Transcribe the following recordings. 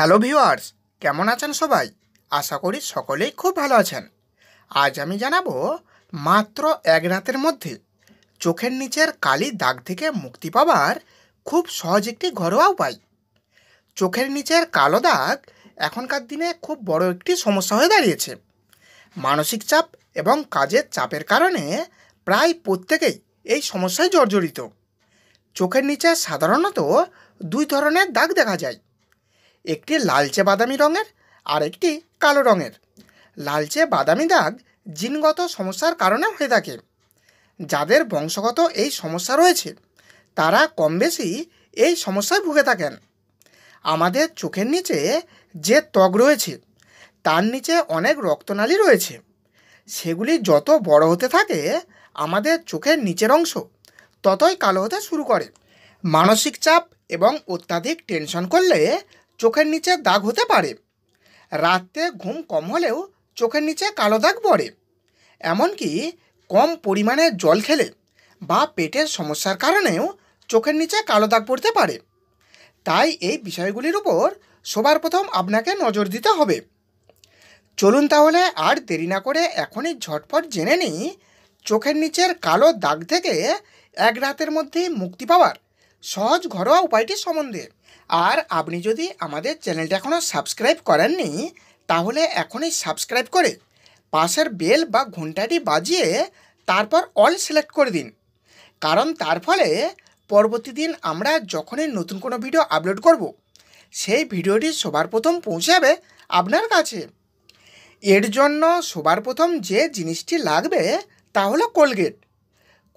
hello viewers কেমন আছেন সবাই আশা করি সকলেই খুব ভালো আছেন আজ আমি জানাবো মাত্র এক রাতের মধ্যে চোখের নিচের কালি দাগ থেকে মুক্তি পাওয়ার খুব সহজ একটি ঘরোয়া উপায় চোখের নিচের কালো দাগ এখনকার দিনে খুব বড় একটি সমস্যা হয়ে দাঁড়িয়েছে মানসিক চাপ এবং কাজের চাপের কারণে প্রায় প্রত্যেকেই এই সমস্যায় জর্জরিত চোখের নিচে সাধারণত দুই ধরনের দাগ দেখা যায় একটি লালচে বাদামি রঙের আর একটি কালো রঙের লালচে বাদামি দাগ জিনগত সমস্যার কারণে হয়ে থাকে যাদের বংশগত এই সমস্যা রয়েছে তারা কম বেশি এই সমস্যায় ভুগে থাকেন আমাদের চোখের নিচে যে ত্বক রয়েছে তার নিচে অনেক রক্তনালী রয়েছে সেগুলি যত বড় হতে থাকে আমাদের চোখের নিচের অংশ ততই কালো হতে শুরু করে মানসিক চাপ এবং অত্যাধিক টেনশন করলে চোখের নিচে দাগ হতে পারে রাতে ঘুম কম হলেও চোখের নিচে কালো দাগ পড়ে এমনকি কম পরিমাণে জল খেলে বা পেটের সমস্যার কারণেও চোখের নিচে কালো দাগ পড়তে পারে তাই এই বিষয়গুলির উপর সবার প্রথম আপনাকে নজর দিতে হবে চলুন তাহলে আর দেরি না করে এখনই ঝটপট জেনে নিই চোখের নিচের কালো দাগ থেকে এক রাতের মধ্যেই মুক্তি পাওয়ার সহজ ঘরোয়া উপায়টি সম্বন্ধে আর আপনি যদি আমাদের চ্যানেলটা এখনও সাবস্ক্রাইব করেননি তাহলে এখনই সাবস্ক্রাইব করে পাশের বেল বা ঘন্টাটি বাজিয়ে তারপর অল সিলেক্ট করে দিন কারণ তার ফলে পরবর্তী দিন আমরা যখনই নতুন কোনো ভিডিও আপলোড করব সেই ভিডিওটি সবার প্রথম পৌঁছে যাবে আপনার কাছে এর জন্য সবার প্রথম যে জিনিসটি লাগবে তা হলো কোলগেট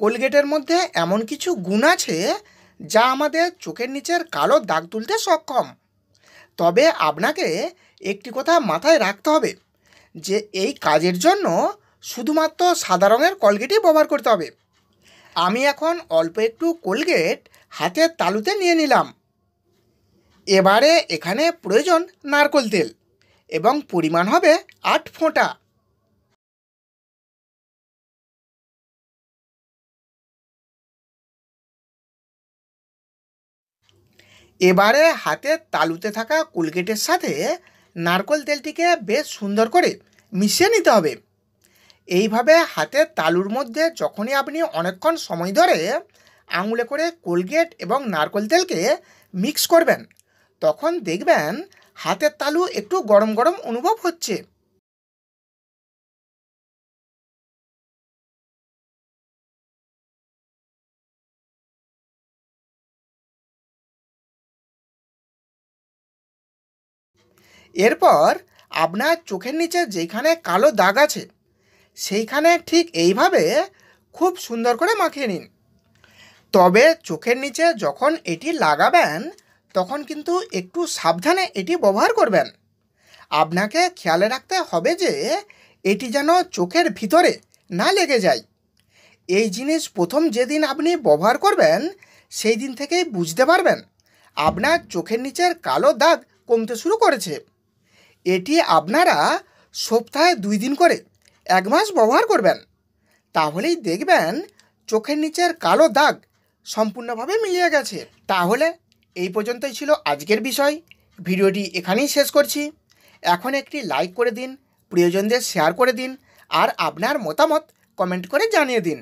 কোলগেটের মধ্যে এমন কিছু গুণ আছে যা আমাদের চোখের নিচের কালো দাগ তুলতে সক্ষম তবে আপনাকে একটি কথা মাথায় রাখতে হবে যে এই কাজের জন্য শুধুমাত্র সাদা রঙের কলগেটই ব্যবহার করতে হবে আমি এখন অল্প একটু কোলগেট হাতের তালুতে নিয়ে নিলাম এবারে এখানে প্রয়োজন নারকোল তেল এবং পরিমাণ হবে আট ফোঁটা এবারে হাতের তালুতে থাকা কোলগেটের সাথে নারকোল তেলটিকে বেশ সুন্দর করে মিশিয়ে নিতে হবে এইভাবে হাতের তালুর মধ্যে যখনই আপনি অনেকক্ষণ সময় ধরে আঙুলে করে কোলগেট এবং নারকল তেলকে মিক্স করবেন তখন দেখবেন হাতের তালু একটু গরম গরম অনুভব হচ্ছে এরপর আপনার চোখের নিচে যেখানে কালো দাগ আছে সেইখানে ঠিক এইভাবে খুব সুন্দর করে মাখিয়ে নিন তবে চোখের নিচে যখন এটি লাগাবেন তখন কিন্তু একটু সাবধানে এটি ব্যবহার করবেন আপনাকে খেয়াল রাখতে হবে যে এটি যেন চোখের ভিতরে না লেগে যায় এই জিনিস প্রথম যেদিন আপনি ব্যবহার করবেন সেই দিন থেকেই বুঝতে পারবেন আপনার চোখের নিচের কালো দাগ কমতে শুরু করেছে এটি আপনারা সপ্তাহে দুই দিন করে এক মাস ব্যবহার করবেন তাহলেই দেখবেন চোখের নিচের কালো দাগ সম্পূর্ণভাবে মিলিয়ে গেছে তাহলে এই পর্যন্তই ছিল আজকের বিষয় ভিডিওটি এখানেই শেষ করছি এখন একটি লাইক করে দিন প্রিয়জনদের শেয়ার করে দিন আর আপনার মতামত কমেন্ট করে জানিয়ে দিন